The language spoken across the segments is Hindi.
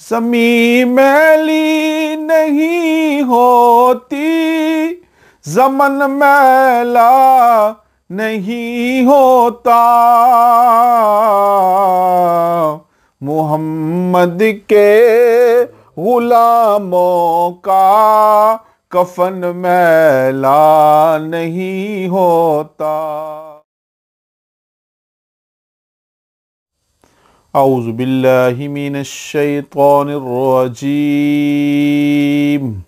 समी मैली नहीं होती जमन मैला नहीं होता मोहम्मद के गुलामों का कफन मैला नहीं होता أعوذ بالله من الشيطان الرجيم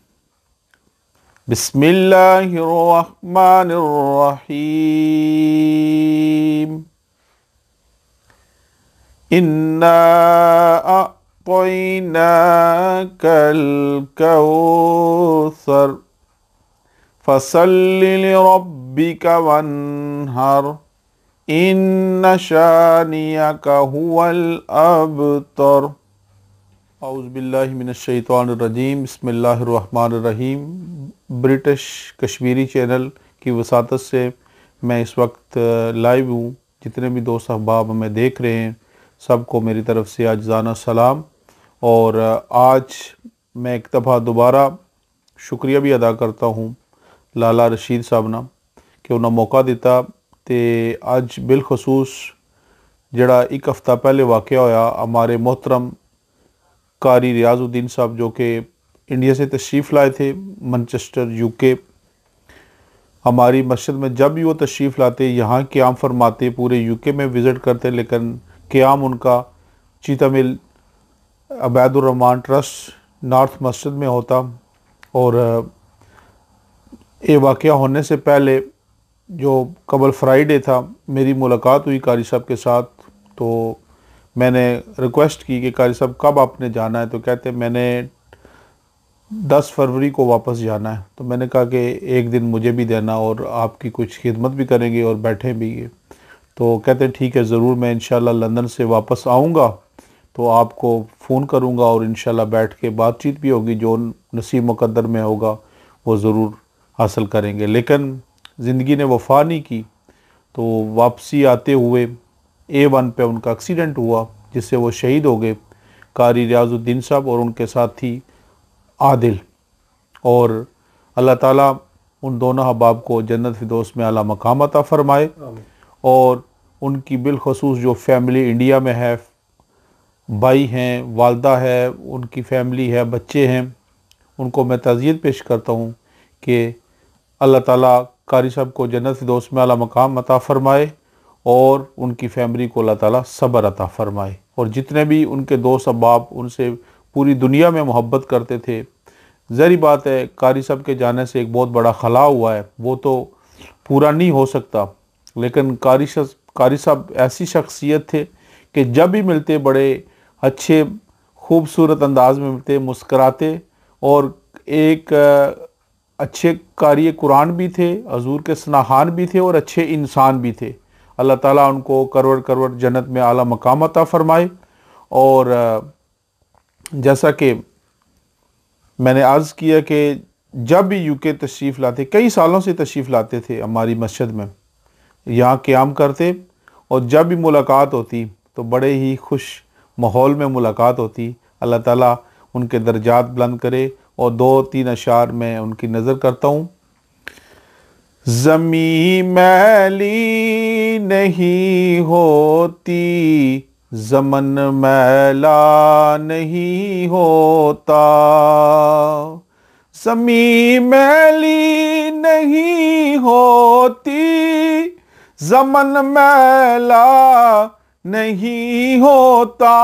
بسم الله الرحمن الرحيم إنا أعطيناك الكوثر فصل لربك وانهر इन शानिया का हुल अब तर आउज़बिल्लिमिनशैतरजीम बसमीम ब्रिटिश कश्मीरी चैनल की वसात से मैं इस वक्त लाइव हूँ जितने भी दोस्त अहबाब हमें देख रहे हैं सबको मेरी तरफ़ से आजाना सलाम और आज मैं एक दफ़ा दोबारा शुक्रिया भी अदा करता हूँ लाला रशीद साहब ना कि उन्हें मौका दिता तो अज बिलखसूस जड़ा एक हफ्ता पहले ਵਾਕਿਆ ਹੋਇਆ हमारे मोहतरम कारी रियाजुद्दीन साहब जो कि इंडिया से तशरीफ़ लाए थे मनचस्टर यूके हमारी मस्जिद में जब भी वो तशरीफ़ लाते यहाँ क्याम फरमाते पूरे यूके में विज़िट करते लेकिन क्याम उनका चीता मिल अबैदुररहमान ट्रस्ट नॉर्थ मस्जिद में होता और ये वाक़ होने से पहले जो कबल फ्राइडे था मेरी मुलाकात हुई कारी साहब के साथ तो मैंने रिक्वेस्ट की कि कारी साहब कब आपने जाना है तो कहते मैंने दस फरवरी को वापस जाना है तो मैंने कहा कि एक दिन मुझे भी देना और आपकी कुछ खिदमत भी करेंगे और बैठे भी ये तो कहते ठीक है ज़रूर मैं इन लंदन से वापस आऊँगा तो आपको फ़ोन करूँगा और इन बैठ के बातचीत भी होगी जो नसीब मुकदर में होगा वो ज़रूर हासिल करेंगे लेकिन ज़िंदगी ने वफा नहीं की तो वापसी आते हुए ए वन पर उनका एक्सीडेंट हुआ जिससे वो शहीद हो गए कारी रियाजुद्दीन साहब और उनके साथी आदिल और अल्लाह ताला उन दोनों अहबाब को जन्नत फिदोस में अला मकाम अता फ़रमाए और उनकी बिलखसूस जो फैमिली इंडिया में है भाई हैं वालदा है उनकी फैमिली है बच्चे हैं उनको मैं तजियत पेश करता हूँ कि अल्लाह ताला कारी साहब को जन्नत दोस्त में अला मकाम अता फ़रमाए और उनकी फैमिली को अल्लाह ताला सब्र अता फ़रमाए और जितने भी उनके दोस्त अहबाब उनसे पूरी दुनिया में मोहब्बत करते थे जहरी बात है कारी साहब के जाने से एक बहुत बड़ा खला हुआ है वो तो पूरा नहीं हो सकता लेकिन कारी कारी साहब ऐसी शख्सियत थे कि जब भी मिलते बड़े अच्छे खूबसूरत अंदाज में मिलते मुस्कराते और एक अच्छे कारी कुरान भी थे हजूर के स्नाहान भी थे और अच्छे इंसान भी थे अल्लाह ताला उनको करवट करवट जन्नत में आला मकाम अता फ़रमाए और जैसा कि मैंने अर्ज़ किया कि जब भी यूके तशरीफ़ लाते कई सालों से तशरीफ़ लाते थे हमारी मस्जिद में यहाँ क्याम करते और जब भी मुलाकात होती तो बड़े ही खुश माहौल में मुलाकात होती अल्लाह ताला उनके दर्जात बुलंद करे और दो तीन अशार में उनकी नज़र करता हूँ ज़मी मैली नहीं होती जमन मैला नहीं होता जमी मैली नहीं होती जमन मैला नहीं होता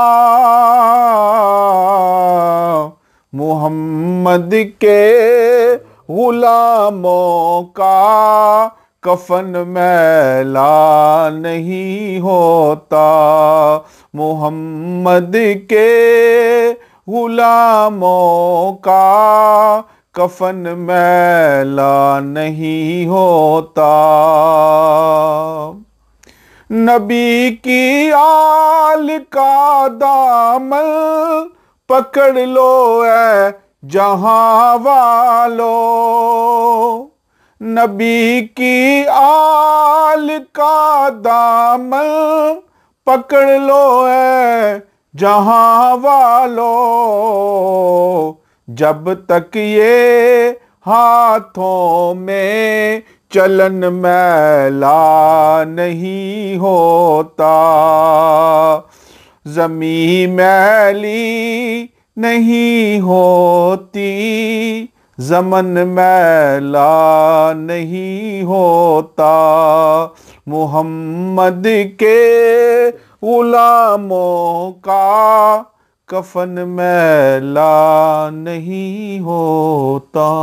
मोहम्मद के गुलामों का कफन मैला नहीं होता मोहम्मद के गुलामों का कफन मैला नहीं होता नबी की आल का दामन पकड़ लो है जहां वालो नबी की आल का दाम पकड़ लो है जहां वालो जब तक ये हाथों में चलन मैला नहीं होता जमी मैली नहीं होती जमन मैला नहीं होता मोहम्मद के गुलामों का कफन मैला नहीं होता